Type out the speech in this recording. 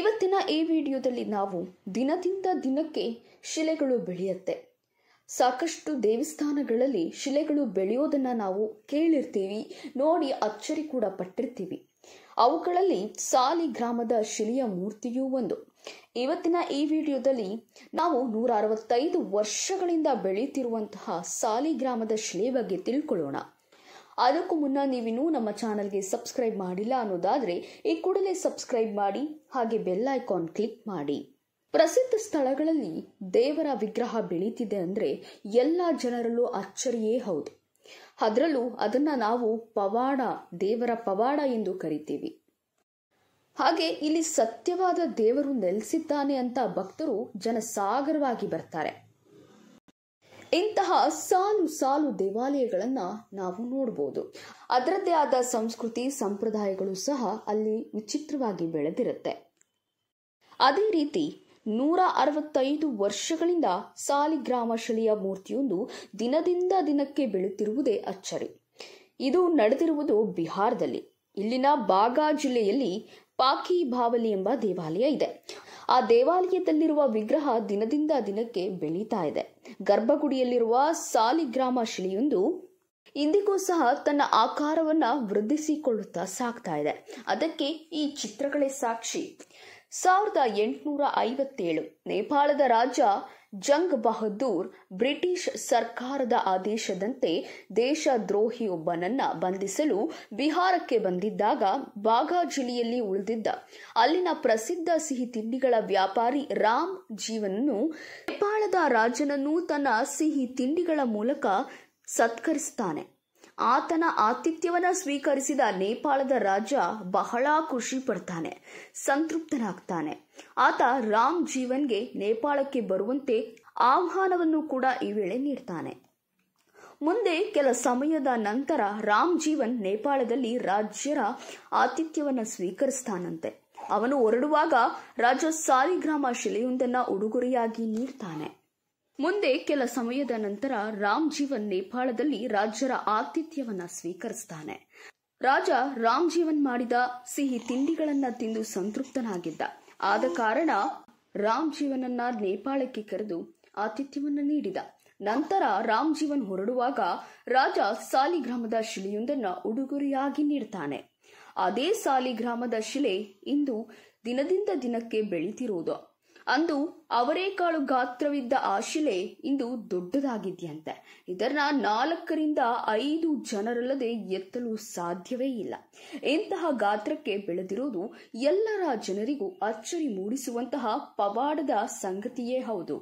ಇವತ್ತಿನ ಈ ವಿಡಿಯೋದಲ್ಲಿ ನಾವು ದಿನದಿಂದ ದಿನಕ್ಕೆ ಶಿಲೆಗಳು ಬೆಳೆಯುತ್ತೆ ಸಾಕಷ್ಟು ದೇವಸ್ಥಾನಗಳಲ್ಲಿ ಶಿಲೆಗಳು ಬೆಳೆಯೋದನ್ನು ನಾವು ಕೇಳಿರ್ತೀವಿ ನೋಡಿ ಅಚ್ಚರಿ ಕೂಡ ಪಟ್ಟಿರ್ತೀವಿ ಅವುಗಳಲ್ಲಿ ಸಾಲಿ ಗ್ರಾಮದ ಶಿಲೆಯ ಮೂರ್ತಿಯೂ ಒಂದು ಇವತ್ತಿನ ಈ ವಿಡಿಯೋದಲ್ಲಿ ನಾವು ನೂರ ಅರವತ್ತೈದು ವರ್ಷಗಳಿಂದ ಬೆಳೀತಿರುವಂತಹ ಗ್ರಾಮದ ಶಿಲೆ ಬಗ್ಗೆ ತಿಳ್ಕೊಳ್ಳೋಣ ಅದಕ್ಕೂ ಮುನ್ನ ನೀವಿನ್ನೂ ನಮ್ಮ ಚಾನಲ್ಗೆ ಸಬ್ಸ್ಕ್ರೈಬ್ ಮಾಡಿಲ್ಲ ಅನ್ನೋದಾದ್ರೆ ಈ ಕೂಡಲೇ ಸಬ್ಸ್ಕ್ರೈಬ್ ಮಾಡಿ ಹಾಗೆ ಬೆಲ್ ಐಕಾನ್ ಕ್ಲಿಕ್ ಮಾಡಿ ಪ್ರಸಿದ್ಧ ಸ್ಥಳಗಳಲ್ಲಿ ದೇವರ ವಿಗ್ರಹ ಬೆಳೀತಿದೆ ಅಂದರೆ ಎಲ್ಲ ಜನರಲ್ಲೂ ಅಚ್ಚರಿಯೇ ಹೌದು ಅದರಲ್ಲೂ ಅದನ್ನ ನಾವು ಪವಾಡ ದೇವರ ಪವಾಡ ಎಂದು ಕರಿತೀವಿ ಹಾಗೆ ಇಲ್ಲಿ ಸತ್ಯವಾದ ದೇವರು ನೆಲೆಸಿದ್ದಾನೆ ಅಂತ ಭಕ್ತರು ಜನಸಾಗರವಾಗಿ ಬರ್ತಾರೆ ಇಂತಹ ಸಾಲು ಸಾಲು ದೇವಾಲಯಗಳನ್ನು ನಾವು ನೋಡಬಹುದು ಅದರದ್ದೇ ಆದ ಸಂಸ್ಕೃತಿ ಸಂಪ್ರದಾಯಗಳು ಸಹ ಅಲ್ಲಿ ವಿಚಿತ್ರವಾಗಿ ಬೆಳೆದಿರುತ್ತೆ ಅದೇ ರೀತಿ ನೂರ ಅರವತ್ತೈದು ವರ್ಷಗಳಿಂದ ಸಾಲಿಗ್ರಾಮ ಶಿಲೆಯ ಮೂರ್ತಿಯೊಂದು ದಿನದಿಂದ ದಿನಕ್ಕೆ ಬೆಳೆಯುತ್ತಿರುವುದೇ ಅಚ್ಚರಿ ಇದು ನಡೆದಿರುವುದು ಬಿಹಾರದಲ್ಲಿ ಇಲ್ಲಿನ ಬಾಗಾ ಜಿಲ್ಲೆಯಲ್ಲಿ ಪಾಕಿ ಬಾವಲಿ ಎಂಬ ದೇವಾಲಯ ಇದೆ ಆ ದೇವಾಲಯದಲ್ಲಿರುವ ವಿಗ್ರಹ ದಿನದಿಂದ ದಿನಕ್ಕೆ ಬೆಳೀತಾ ಇದೆ ಗರ್ಭಗುಡಿಯಲ್ಲಿರುವ ಸಾಲಿಗ್ರಾಮ ಶಿಲೆಯೊಂದು ಇಂದಿಗೂ ಸಹ ತನ್ನ ಆಕಾರವನ್ನ ವೃದ್ಧಿಸಿಕೊಳ್ಳುತ್ತಾ ಸಾಕ್ತಾ ಇದೆ ಅದಕ್ಕೆ ಈ ಚಿತ್ರಗಳೇ ಸಾಕ್ಷಿ ಸಾವಿರದ ಎಂಟುನೂರ ಐವತ್ತೇಳು ನೇಪಾಳದ ರಾಜ ಜಂಗ್ ಬಹದ್ದೂರ್ ಬ್ರಿಟಿಷ್ ಸರ್ಕಾರದ ಆದೇಶದಂತೆ ದೇಶದ್ರೋಹಿಯೊಬ್ಬನನ್ನ ಬಂಧಿಸಲು ಬಿಹಾರಕ್ಕೆ ಬಂದಿದ್ದಾಗ ಬಾಗಾ ಜಿಲ್ಲೆಯಲ್ಲಿ ಉಳಿದಿದ್ದ ಅಲ್ಲಿನ ಪ್ರಸಿದ್ಧ ಸಿಹಿ ತಿಂಡಿಗಳ ವ್ಯಾಪಾರಿ ರಾಮ್ ಜೀವನನ್ನು ನೇಪಾಳದ ರಾಜನನ್ನು ತನ್ನ ಸಿಹಿ ತಿಂಡಿಗಳ ಮೂಲಕ ಸತ್ಕರಿಸುತ್ತಾನೆ ಆತನ ಆತಿಥ್ಯವನ್ನ ಸ್ವೀಕರಿಸಿದ ನೇಪಾಳದ ರಾಜ ಬಹಳ ಖುಷಿ ಪಡ್ತಾನೆ ಸಂತೃಪ್ತನಾಗ್ತಾನೆ ಆತ ರಾಮ್ ಜೀವನ್ಗೆ ನೇಪಾಳಕ್ಕೆ ಬರುವಂತೆ ಆಹ್ವಾನವನ್ನು ಕೂಡ ಈ ವೇಳೆ ನೀಡ್ತಾನೆ ಮುಂದೆ ಕೆಲ ಸಮಯದ ನಂತರ ರಾಮ್ ಜೀವನ್ ನೇಪಾಳದಲ್ಲಿ ರಾಜ್ಯರ ಆತಿಥ್ಯವನ್ನು ಸ್ವೀಕರಿಸ್ತಾನಂತೆ ಅವನು ಹೊರಡುವಾಗ ರಾಜ ಸಾಲಿಗ್ರಾಮ ಶಿಲೆಯೊಂದನ್ನು ಉಡುಗೊರೆಯಾಗಿ ನೀಡ್ತಾನೆ ಮುಂದೆ ಕೆಲ ಸಮಯದ ನಂತರ ರಾಮ್ ಜೀವನ್ ನೇಪಾಳದಲ್ಲಿ ರಾಜ್ಯರ ಆತಿಥ್ಯವನ್ನ ಸ್ವೀಕರಿಸ್ತಾನೆ ರಾಜ ರಾಮ್ ಜೀವನ್ ಮಾಡಿದ ಸಿಹಿ ತಿಂಡಿಗಳನ್ನ ತಿಂದು ಸಂತೃಪ್ತನಾಗಿದ್ದ ಆದ ಕಾರಣ ರಾಮ್ ಜೀವನನ್ನ ನೇಪಾಳಕ್ಕೆ ಕರೆದು ಆತಿಥ್ಯವನ್ನ ನೀಡಿದ ನಂತರ ರಾಮ್ ಜೀವನ್ ಹೊರಡುವಾಗ ರಾಜ ಸಾಲಿಗ್ರಾಮದ ಶಿಲೆಯೊಂದನ್ನು ಉಡುಗೊರೆಯಾಗಿ ನೀಡ್ತಾನೆ ಅದೇ ಸಾಲಿಗ್ರಾಮದ ಶಿಲೆ ಇಂದು ದಿನದಿಂದ ದಿನಕ್ಕೆ ಬೆಳೀತಿರೋದು ಅಂದು ಅವರೇಕಾಳು ಗಾತ್ರವಿದ್ದ ಆ ಶಿಲೆ ಇಂದು ದೊಡ್ಡದಾಗಿದೆಯಂತೆ ಇದನ್ನ ನಾಲ್ಕರಿಂದ ಐದು ಜನರಲ್ಲದೆ ಎತ್ತಲು ಸಾಧ್ಯವೇ ಇಲ್ಲ ಇಂತಹ ಗಾತ್ರಕ್ಕೆ ಬೆಳೆದಿರೋದು ಎಲ್ಲರ ಜನರಿಗೂ ಅಚ್ಚರಿ ಮೂಡಿಸುವಂತಹ ಪವಾಡದ ಸಂಗತಿಯೇ ಹೌದು